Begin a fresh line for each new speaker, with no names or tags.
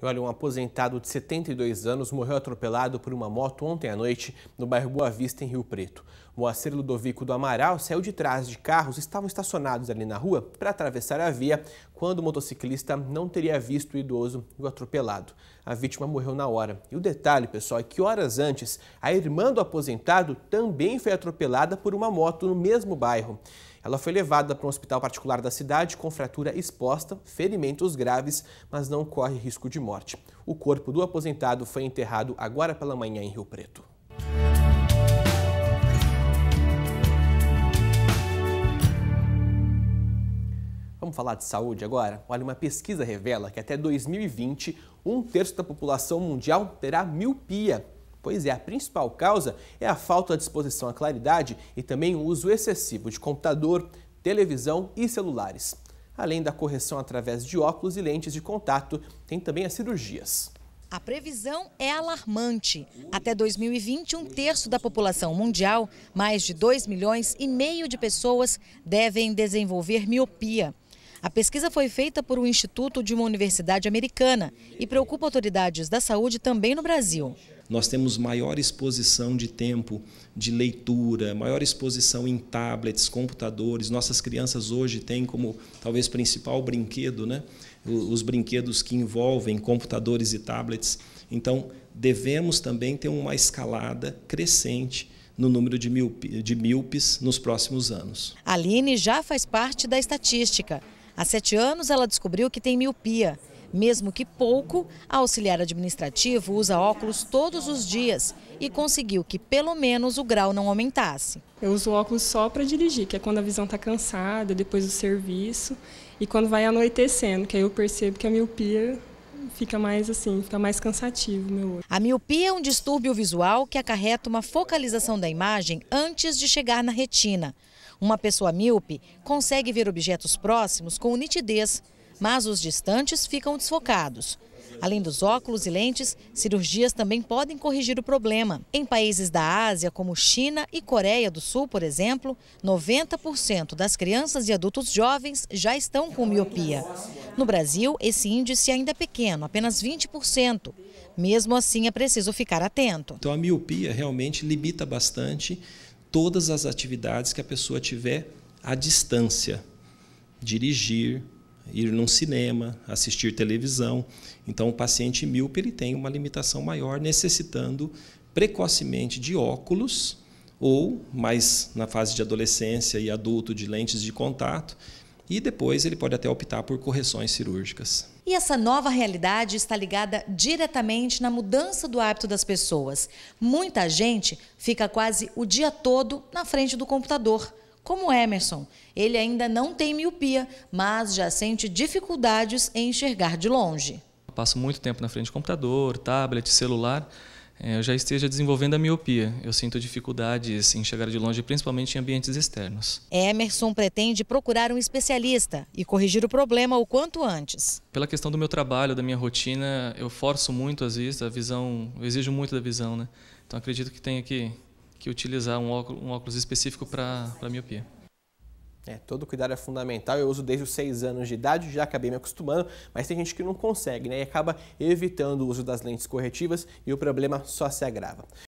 Olha, um aposentado de 72 anos morreu atropelado por uma moto ontem à noite no bairro Boa Vista, em Rio Preto. Moacir Ludovico do Amaral saiu de trás de carros estavam estacionados ali na rua para atravessar a via quando o motociclista não teria visto o idoso e o atropelado. A vítima morreu na hora. E o detalhe, pessoal, é que horas antes, a irmã do aposentado também foi atropelada por uma moto no mesmo bairro. Ela foi levada para um hospital particular da cidade com fratura exposta, ferimentos graves, mas não corre risco de morte. O corpo do aposentado foi enterrado agora pela manhã em Rio Preto. Vamos falar de saúde agora? Olha, uma pesquisa revela que até 2020, um terço da população mundial terá miopia. Pois é, a principal causa é a falta de exposição à claridade e também o uso excessivo de computador, televisão e celulares. Além da correção através de óculos e lentes de contato, tem também
as cirurgias. A previsão é alarmante. Até 2020, um terço da população mundial, mais de 2 milhões e meio de pessoas, devem desenvolver miopia. A pesquisa foi feita por um instituto de uma universidade americana e preocupa autoridades da saúde também no Brasil.
Nós temos maior exposição de tempo de leitura, maior exposição em tablets, computadores. Nossas crianças hoje têm como talvez principal brinquedo, né? Os brinquedos que envolvem computadores e tablets. Então, devemos também ter uma escalada crescente no número de míopes nos próximos anos.
A Aline já faz parte da estatística. Há sete anos, ela descobriu que tem miopia. Mesmo que pouco, a auxiliar administrativo usa óculos todos os dias e conseguiu que pelo menos o grau não aumentasse. Eu uso óculos só para dirigir, que é quando a visão está cansada, depois do serviço e quando vai anoitecendo, que aí eu percebo que a miopia fica mais assim, fica mais cansativo meu olho. A miopia é um distúrbio visual que acarreta uma focalização da imagem antes de chegar na retina. Uma pessoa míope consegue ver objetos próximos com nitidez mas os distantes ficam desfocados. Além dos óculos e lentes, cirurgias também podem corrigir o problema. Em países da Ásia, como China e Coreia do Sul, por exemplo, 90% das crianças e adultos jovens já estão com miopia. No Brasil, esse índice ainda é pequeno, apenas 20%. Mesmo assim, é preciso ficar atento.
Então, a miopia realmente limita bastante todas as atividades que a pessoa tiver à distância. Dirigir, ir num cinema, assistir televisão. Então, o paciente míope ele tem uma limitação maior, necessitando precocemente de óculos ou, mais na fase de adolescência e adulto, de lentes de contato. E depois ele pode até optar por correções cirúrgicas.
E essa nova realidade está ligada diretamente na mudança do hábito das pessoas. Muita gente fica quase o dia todo na frente do computador como Emerson. Ele ainda não tem miopia, mas já sente dificuldades em enxergar de longe.
Eu passo muito tempo na frente de computador, tablet, celular. É, eu já esteja desenvolvendo a miopia. Eu sinto dificuldades em chegar de longe, principalmente em ambientes externos.
Emerson pretende procurar um especialista e corrigir o problema o quanto antes.
Pela questão do meu trabalho, da minha rotina, eu forço muito às vezes a visão, eu exijo muito da visão, né? Então acredito que tenha que que utilizar um óculos, um óculos específico para miopia.
É, todo cuidado é fundamental. Eu uso desde os seis anos de idade, já acabei me acostumando, mas tem gente que não consegue, né? E acaba evitando o uso das lentes corretivas e o problema só se agrava.